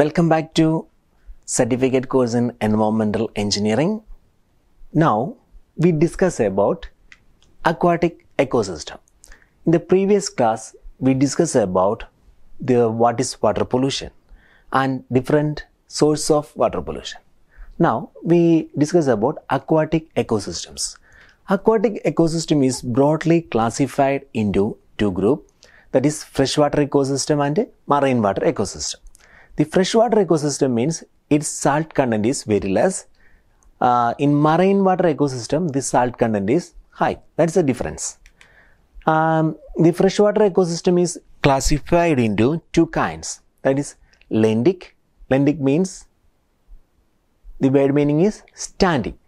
Welcome back to certificate course in environmental engineering. Now we discuss about aquatic ecosystem. In the previous class we discussed about the what is water pollution and different source of water pollution. Now we discuss about aquatic ecosystems. Aquatic ecosystem is broadly classified into two group that is freshwater ecosystem and marine water ecosystem. The freshwater ecosystem means its salt content is very less. Uh, in marine water ecosystem, the salt content is high. That's the difference. Um, the freshwater ecosystem is classified into two kinds. That is lendic. Lendic means the word meaning is standing.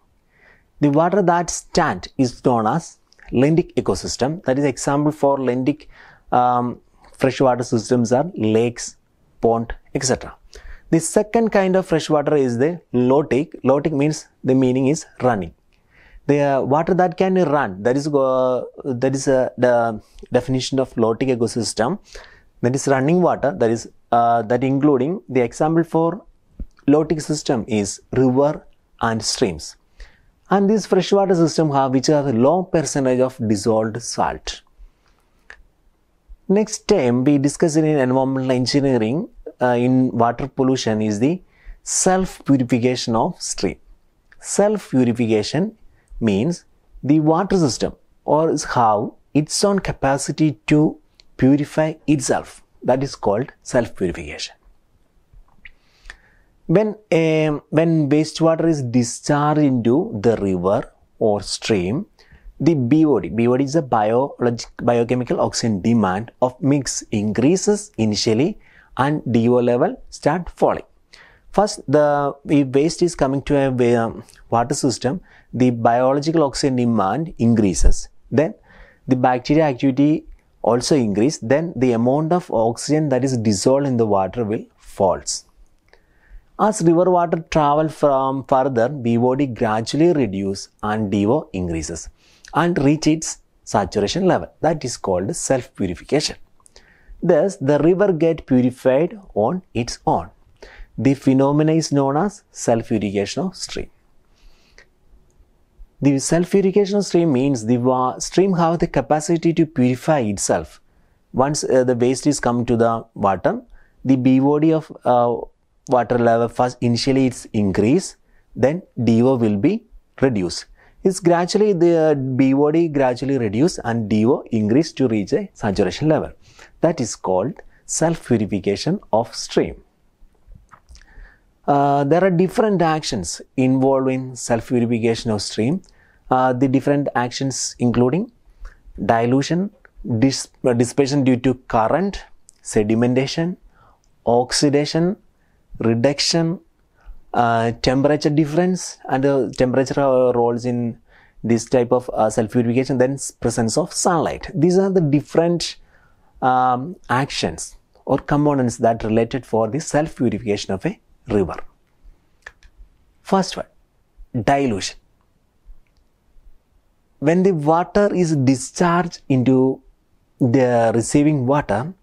The water that stand is known as lendic ecosystem. That is example for lendic um, freshwater systems are lakes, pond, etc. The second kind of fresh water is the lotic. Lotic means the meaning is running. The uh, water that can run, that is, uh, that is uh, the definition of lotic ecosystem. That is running water, that is uh, that including the example for lotic system is river and streams. And these freshwater system have which have a low percentage of dissolved salt. Next time we discuss in environmental engineering uh, in water pollution is the self purification of stream. Self purification means the water system or is how its own capacity to purify itself. That is called self purification. When, uh, when wastewater is discharged into the river or stream, the BOD, BOD is the biologic, biochemical oxygen demand of mix increases initially and DO level start falling. First, the waste is coming to a um, water system, the biological oxygen demand increases. Then the bacteria activity also increase, then the amount of oxygen that is dissolved in the water will falls. As river water travel from further, BOD gradually reduce and DO increases and reach its saturation level. That is called self-purification. Thus, the river get purified on its own. The phenomenon is known as self-irrigation of stream. The self-irrigation stream means the stream have the capacity to purify itself. Once uh, the waste is come to the water, the BOD of uh, water level first initially it's increase, then DO will be reduced. It's gradually the uh, BOD gradually reduce and DO increase to reach a saturation level. That is called self-purification of stream. Uh, there are different actions involving self-purification of stream. Uh, the different actions including dilution, dis dispersion due to current, sedimentation, oxidation, reduction, uh, temperature difference and uh, temperature uh, roles in this type of self-purification then presence of sunlight. These are the different um, actions or components that related for the self purification of a river. First one, dilution. When the water is discharged into the receiving water,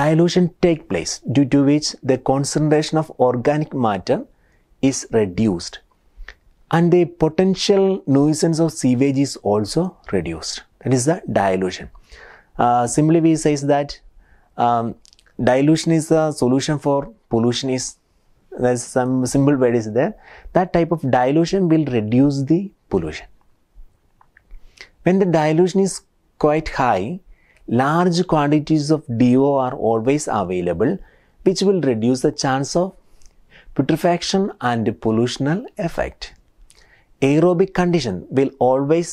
dilution take place due to which the concentration of organic matter is reduced and the potential nuisance of sewage is also reduced. That is the dilution. Uh, simply we say that um, dilution is a solution for pollution is there's some simple word is there that type of dilution will reduce the pollution when the dilution is quite high large quantities of DO are always available which will reduce the chance of putrefaction and pollutional effect aerobic condition will always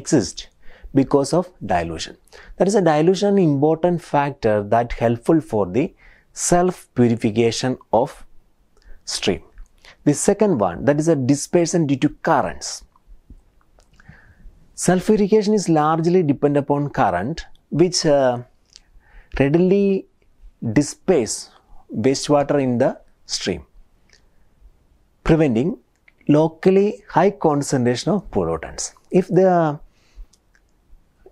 exist because of dilution. That is a dilution important factor that helpful for the self purification of stream. The second one that is a dispersion due to currents. Self irrigation is largely dependent upon current which uh, readily disperse wastewater in the stream, preventing locally high concentration of pollutants. If the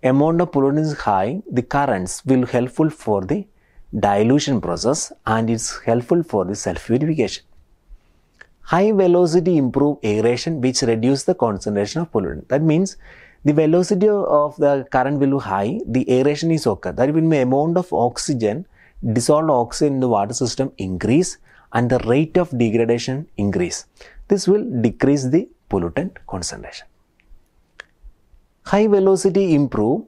amount of pollutant is high, the currents will helpful for the dilution process and it's helpful for the self purification. High velocity improve aeration which reduce the concentration of pollutant. That means the velocity of the current will be high, the aeration is occur. That will be amount of oxygen, dissolved oxygen in the water system increase and the rate of degradation increase. This will decrease the pollutant concentration. High velocity improve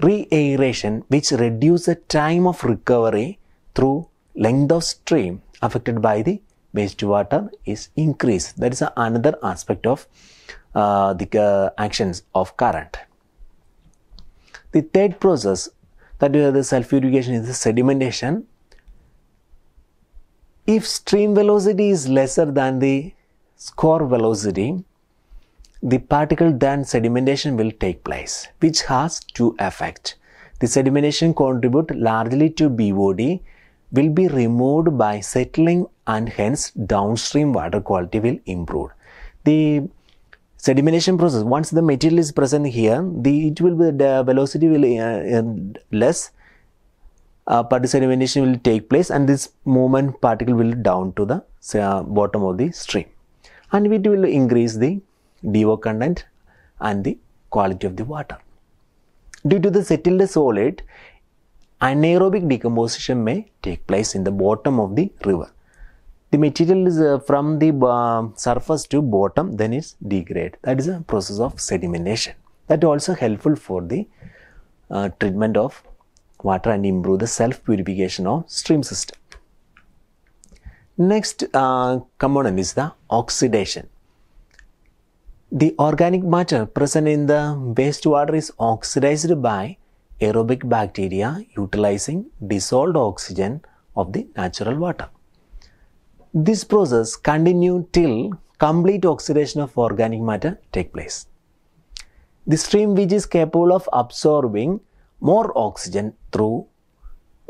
re-aeration which reduce the time of recovery through length of stream affected by the wastewater is increased. That is another aspect of uh, the uh, actions of current. The third process that is the sulfurification is the sedimentation. If stream velocity is lesser than the score velocity, the particle then sedimentation will take place, which has two effects. The sedimentation contribute largely to BOD will be removed by settling and hence downstream water quality will improve. The sedimentation process, once the material is present here, the, it will be, the velocity will uh, uh less, uh, but the sedimentation will take place and this movement particle will down to the uh, bottom of the stream and it will increase the BO content and the quality of the water. Due to the settled solid, anaerobic decomposition may take place in the bottom of the river. The material is uh, from the uh, surface to bottom, then it's degrade. That is a process of sedimentation. That also helpful for the uh, treatment of water and improve the self-purification of stream system. Next uh, component is the oxidation. The organic matter present in the wastewater is oxidized by aerobic bacteria utilizing dissolved oxygen of the natural water. This process continues till complete oxidation of organic matter take place. The stream which is capable of absorbing more oxygen through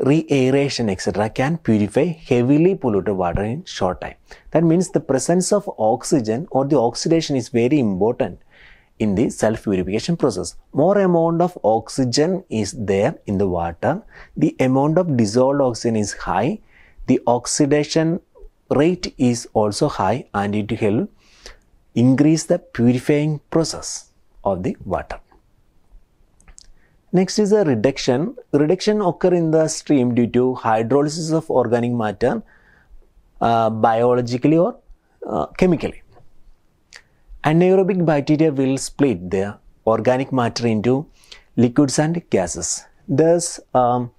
re-aeration etc. can purify heavily polluted water in short time. That means the presence of oxygen or the oxidation is very important in the self purification process. More amount of oxygen is there in the water, the amount of dissolved oxygen is high, the oxidation rate is also high and it will increase the purifying process of the water. Next is a reduction. Reduction occur in the stream due to hydrolysis of organic matter uh, biologically or uh, chemically. Anaerobic bacteria will split the organic matter into liquids and gases, thus um,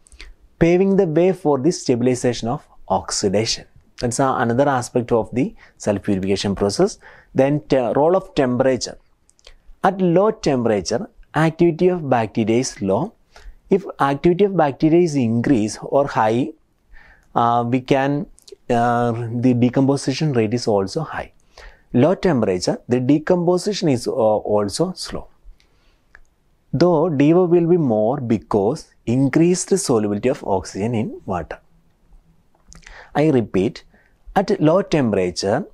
paving the way for the stabilization of oxidation. That's another aspect of the cell purification process. Then role of temperature. At low temperature, activity of bacteria is low. If activity of bacteria is increased or high, uh, we can, uh, the decomposition rate is also high. Low temperature, the decomposition is uh, also slow. Though DO will be more because increased solubility of oxygen in water. I repeat, at low temperature,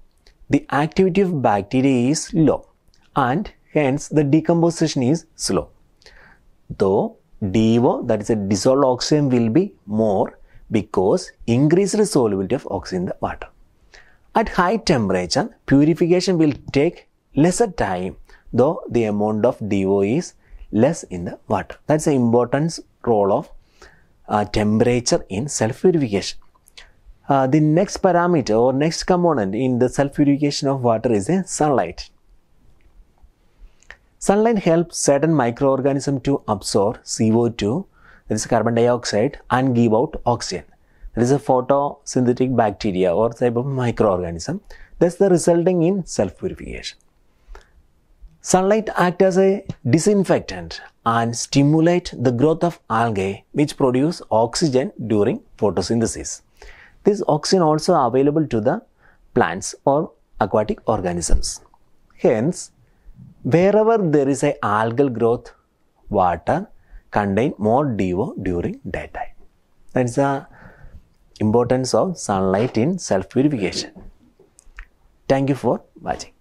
the activity of bacteria is low and hence the decomposition is slow. Though DO that is a dissolved oxygen will be more because increased solubility of oxygen in the water. At high temperature, purification will take lesser time though the amount of DO is less in the water. That's the important role of uh, temperature in self purification. Uh, the next parameter or next component in the self purification of water is the sunlight. Sunlight helps certain microorganisms to absorb CO2, that is carbon dioxide, and give out oxygen. That is a photosynthetic bacteria or type of microorganism. That's the resulting in self-purification. Sunlight acts as a disinfectant and stimulate the growth of algae which produce oxygen during photosynthesis. This oxygen also available to the plants or aquatic organisms. Hence, wherever there is a algal growth, water contain more DO during daytime. That is the importance of sunlight in self-purification. Thank you for watching.